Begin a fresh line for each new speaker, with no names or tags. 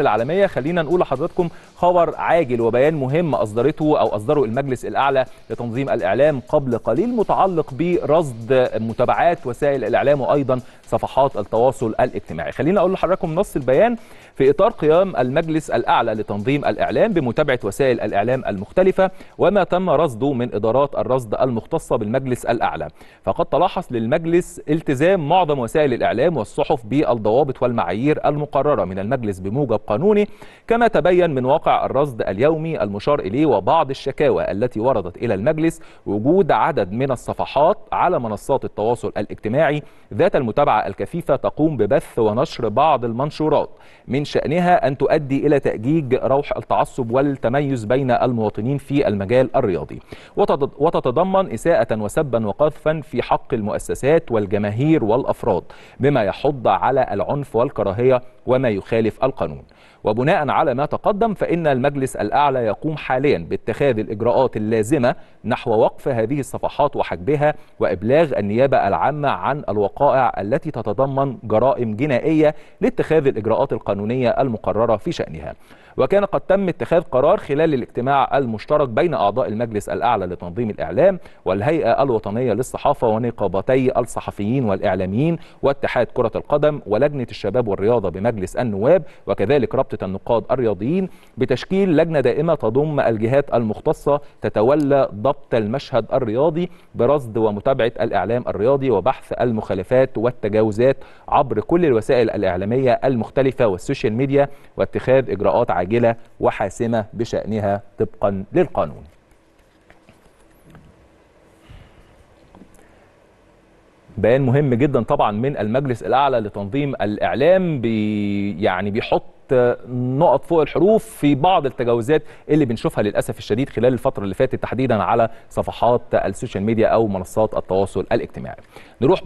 العالمية خلينا نقول لحضراتكم خبر عاجل وبيان مهم أصدرته أو أصدره المجلس الأعلى لتنظيم الإعلام قبل قليل متعلق برصد متابعات وسائل الإعلام وأيضا صفحات التواصل الاجتماعي خلينا أقول لحضراتكم نص البيان في إطار قيام المجلس الأعلى لتنظيم الإعلام بمتابعة وسائل الإعلام المختلفة وما تم رصده من إدارات الرصد المختصة بالمجلس الأعلى فقد تلاحظ للمجلس التزام معظم وسائل الإعلام والصحف بالضوابط والمعايير المقررة من المجلس بموجب القانوني كما تبين من واقع الرصد اليومي المشار إليه وبعض الشكاوى التي وردت إلى المجلس وجود عدد من الصفحات على منصات التواصل الاجتماعي ذات المتابعة الكثيفة تقوم ببث ونشر بعض المنشورات من شأنها أن تؤدي إلى تأجيج روح التعصب والتميز بين المواطنين في المجال الرياضي وتتضمن إساءة وسبا وقذفا في حق المؤسسات والجماهير والأفراد بما يحض على العنف والكراهية وما يخالف القانون وبناء على ما تقدم فإن المجلس الأعلى يقوم حاليا باتخاذ الإجراءات اللازمة نحو وقف هذه الصفحات وحجبها وإبلاغ النيابة العامة عن الوقائع التي تتضمن جرائم جنائية لاتخاذ الإجراءات القانونية المقررة في شأنها وكان قد تم اتخاذ قرار خلال الاجتماع المشترك بين أعضاء المجلس الأعلى لتنظيم الإعلام والهيئة الوطنية للصحافة ونقابتي الصحفيين والإعلاميين واتحاد كرة القدم ولجنة الشباب والرياضة بمجلس النواب وكذلك رابطة النقاد الرياضيين بتشكيل لجنة دائمة تضم الجهات المختصة تتولى ضبط المشهد الرياضي برصد ومتابعة الإعلام الرياضي وبحث المخالفات والتجاوزات عبر كل الوسائل الإعلامية المختلفة والسوشيال ميديا واتخاذ إجراءات عاجلة وحاسمة بشأنها طبقا للقانون بيان مهم جدا طبعا من المجلس الاعلى لتنظيم الاعلام بي يعني بيحط نقط فوق الحروف في بعض التجاوزات اللي بنشوفها للاسف الشديد خلال الفتره اللي فاتت تحديدا على صفحات السوشيال ميديا او منصات التواصل الاجتماعي نروح